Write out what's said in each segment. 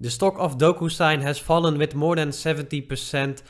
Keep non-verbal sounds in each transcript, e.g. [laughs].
The stock of DokuSign has fallen with more than 70%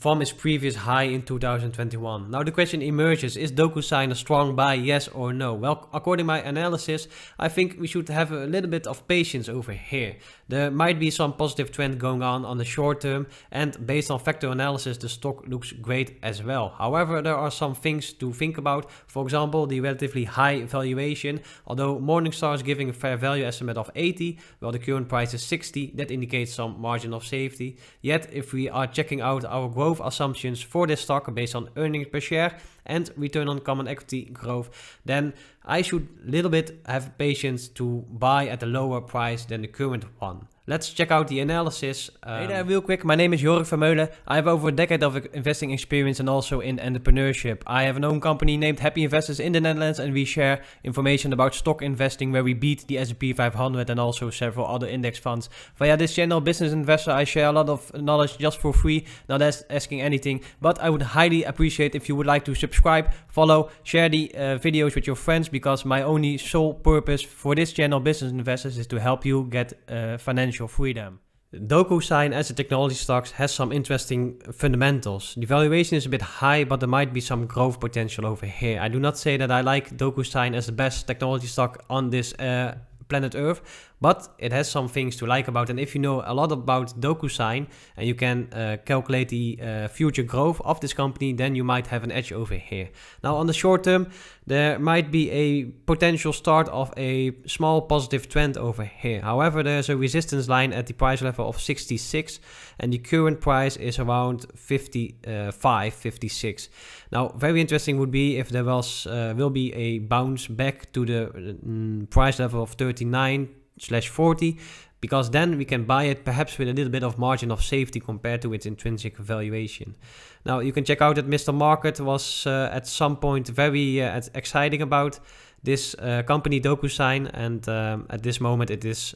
from its previous high in 2021. Now the question emerges, is DocuSign a strong buy, yes or no? Well, according to my analysis, I think we should have a little bit of patience over here. There might be some positive trend going on on the short term and based on factor analysis, the stock looks great as well. However, there are some things to think about. For example, the relatively high valuation. Although Morningstar is giving a fair value estimate of 80, while the current price is 60, that indicates some margin of safety. Yet, if we are checking out our growth assumptions for this stock based on earnings per share and return on common equity growth, then I should little bit have patience to buy at a lower price than the current one. Let's check out the analysis. Um, hey there, real quick. My name is Jorik Vermeulen. I have over a decade of investing experience and also in entrepreneurship. I have an own company named Happy Investors in the Netherlands, and we share information about stock investing where we beat the S&P 500 and also several other index funds. Via this channel, Business Investor, I share a lot of knowledge just for free, not as asking anything. But I would highly appreciate if you would like to subscribe, follow, share the uh, videos with your friends because my only sole purpose for this channel, Business Investors, is to help you get uh, financial Financial Freedom. DocuSign as a technology stock has some interesting fundamentals. The valuation is a bit high, but there might be some growth potential over here. I do not say that I like DocuSign as the best technology stock on this uh, planet Earth, but it has some things to like about. And if you know a lot about DocuSign and you can uh, calculate the uh, future growth of this company, then you might have an edge over here. Now, on the short term, there might be a potential start of a small positive trend over here. However, there's a resistance line at the price level of 66 and the current price is around 55, uh, 56. Now, very interesting would be if there was uh, will be a bounce back to the uh, mm, price level of 30 39 40 because then we can buy it perhaps with a little bit of margin of safety compared to its intrinsic valuation. Now you can check out that Mr. Market was uh, at some point very uh, exciting about this uh, company DocuSign and um, at this moment it is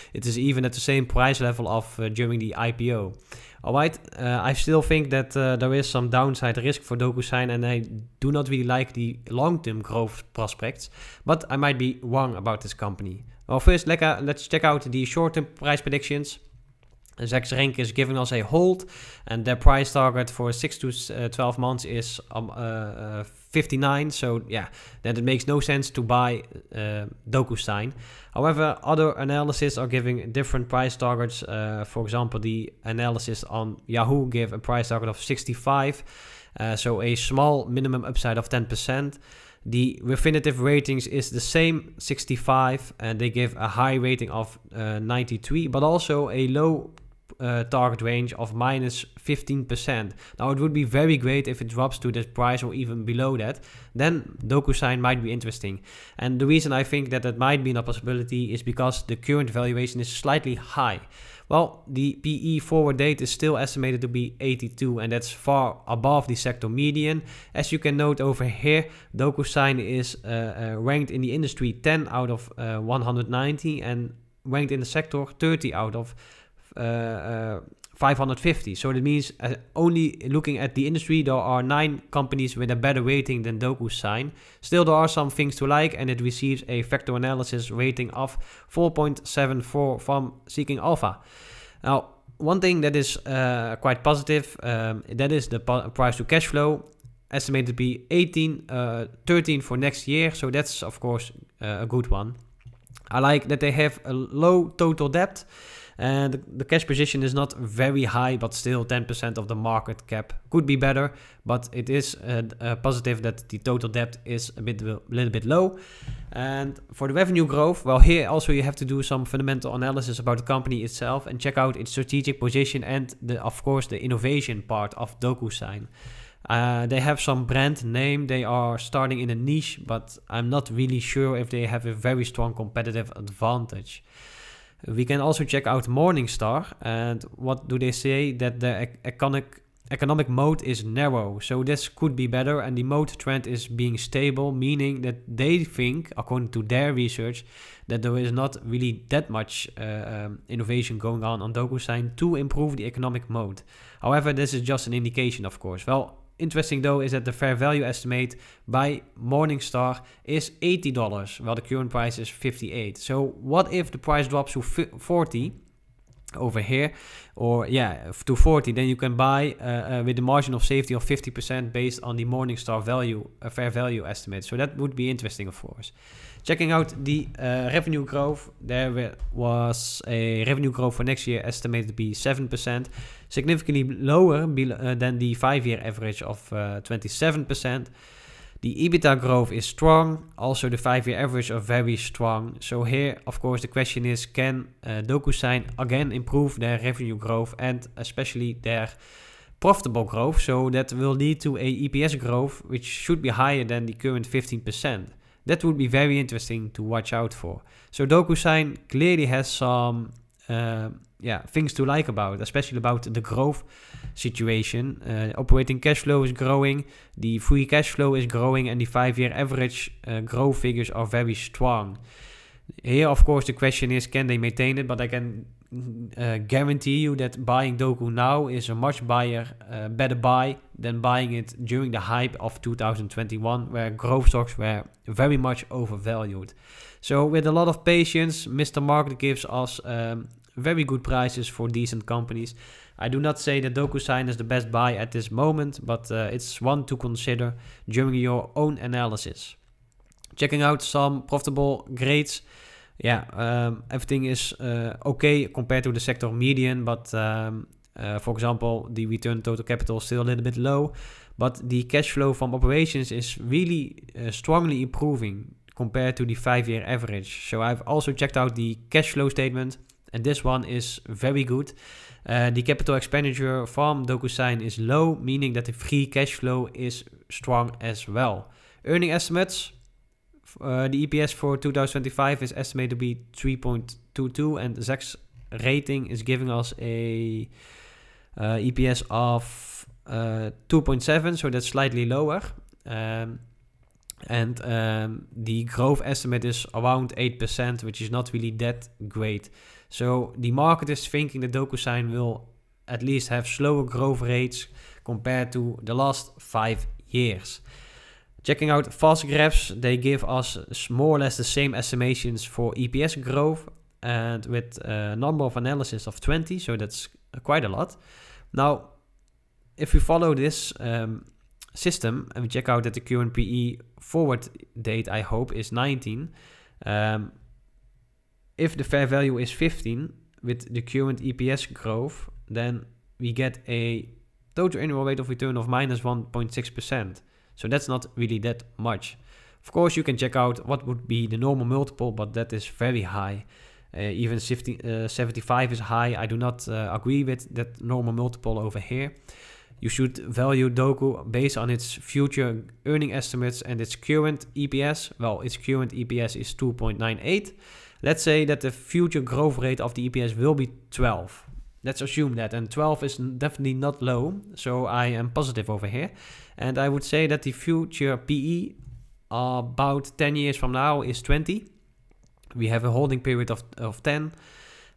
[laughs] it is even at the same price level of uh, during the IPO. Alright, uh, I still think that uh, there is some downside risk for DocuSign, and I do not really like the long-term growth prospects. But I might be wrong about this company. Well, first, let's check out the short-term price predictions. Zach Renk is giving us a hold, and their price target for 6 to eh, 12 months is um, uh, 59. So, yeah, then it makes no sense to buy uh, DocuSign. However, other analysis are giving different price targets. for example, the analysis on Yahoo give a price target of 65, so a small minimum upside of 10%. The Refinitiv ratings is the same 65 and they give a high rating of uh, 93 but also a low uh, target range of minus 15%. Now it would be very great if it drops to this price or even below that. Then DocuSign might be interesting. And the reason I think that that might be a possibility is because the current valuation is slightly high. Well, the PE forward date is still estimated to be 82 and that's far above the sector median. As you can note over here, DocuSign is uh, uh, ranked in the industry 10 out of uh, 190 and ranked in the sector 30 out of Eh, eh, 550. So that means eh, only looking at the industry, there are nine companies with a better rating than Doku's Still, there are some things to like, and it receives a factor analysis rating of 4.74 from Seeking Alpha. Now, one thing that is uh, quite positive um, that is the price to cash flow estimated to be 18 uh, 13 for next year so that's of course uh, a good one i like that they have a low total debt and the, cash position is not very high, but still 10% of the market cap could be better. But it is uh, uh, positive that the total debt is a bit a uh, little bit low. And for the revenue growth, well, here also you have to do some fundamental analysis about the company itself and check out its strategic position and the, of course the innovation part of DocuSign. Uh, they have some brand name. They are starting in a niche, but I'm not really sure if they have a very strong competitive advantage. We can also check out Morningstar and what do they say that the economic economic mode is narrow. So this could be better and the mode trend is being stable, meaning that they think, according to their research, that there is not really that much uh, um, innovation going on on DocuSign to improve the economic mode. However, this is just an indication, of course. Well, Interesting though is that the fair value estimate by Morningstar is $80, while the current price is 58. So what if the price drops to 40? over here or yeah to 40 then you can buy uh, uh, with the margin of safety of 50% based on the Morningstar value uh, fair value estimate so that would be interesting of course checking out the uh, revenue growth there was a revenue growth for next year estimated to be 7% significantly lower uh, than the five year average of 27% uh, the EBITDA growth is strong. Also, the five-year average are very strong. So here, of course, the question is, can uh, DocuSign again improve their revenue growth and especially their profitable growth? So that will lead to a EPS growth, which should be higher than the current 15%. That would be very interesting to watch out for. So DocuSign clearly has some... Uh, yeah things to like about, especially about the growth situation. Uh, operating cash flow is growing, the free cash flow is growing, and the five-year average uh, growth figures are very strong. Here, of course, the question is can they maintain it? But I can uh, guarantee you that buying Doku now is a much buyer, uh, better buy than buying it during the hype of 2021, where growth stocks were very much overvalued. So, with a lot of patience, Mr. Market gives us um, very good prices for decent companies. I do not say that DocuSign is the best buy at this moment, but uh, it's one to consider during your own analysis. Checking out some profitable grades. Yeah, um, everything is uh, okay compared to the sector median, but um, uh, for example, the return total capital is still a little bit low, but the cash flow from operations is really uh, strongly improving compared to the five year average. So I've also checked out the cash flow statement And this one is very good. Uh, eh, the capital expenditure from DocuSign is low, meaning that the free cash flow is strong as well. Earning estimates. Uh, the EPS for 2025 is estimated to be 3.22, and Zach's rating is giving us a uh, eh, EPS of 2.7, eh, so that's slightly lower. Um, And um, the growth estimate is around 8%, which is not really that great. So the market is thinking that DocuSign will at least have slower growth rates compared to the last five years. Checking out fast graphs, they give us more or less the same estimations for EPS growth and with a uh, number of analysis of 20, so that's quite a lot. Now, if we follow this, um, system. And we check out that the QNPE forward date, I hope, is 19. Um, if the fair value is 15 with the current EPS growth, then we get a total annual rate of return of minus 1.6%. So that's not really that much. Of course, you can check out what would be the normal multiple, but that is very high. Uh, even 50, uh, 75 is high. I do not uh, agree with that normal multiple over here. You should value Doku based on its future earning estimates and its current EPS. Well, its current EPS is 2.98. Let's say that the future growth rate of the EPS will be 12. Let's assume that. And 12 is definitely not low, so I am positive over here. And I would say that the future PE about 10 years from now is 20. We have a holding period of, of 10.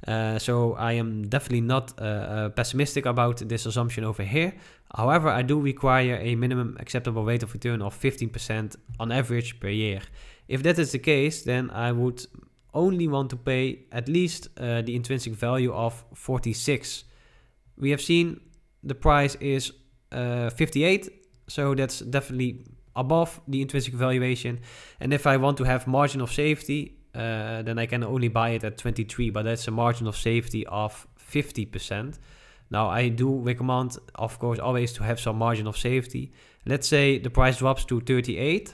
Uh, so I am definitely not uh, uh, pessimistic about this assumption over here. However, I do require a minimum acceptable rate of return of 15% on average per year. If that is the case, then I would only want to pay at least uh, the intrinsic value of 46. We have seen the price is uh, 58, so that's definitely above the intrinsic valuation. And if I want to have margin of safety, uh, then I can only buy it at 23, but that's a margin of safety of 50%. Now, I do recommend, of course, always to have some margin of safety. Let's say the price drops to 38,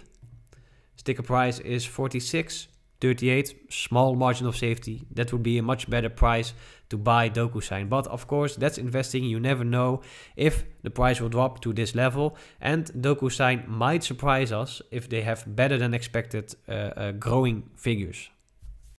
sticker price is 46. 38, small margin of safety. That would be a much better price to buy DocuSign. But of course, that's investing. You never know if the price will drop to this level. And DocuSign might surprise us if they have better than expected uh, uh, growing figures.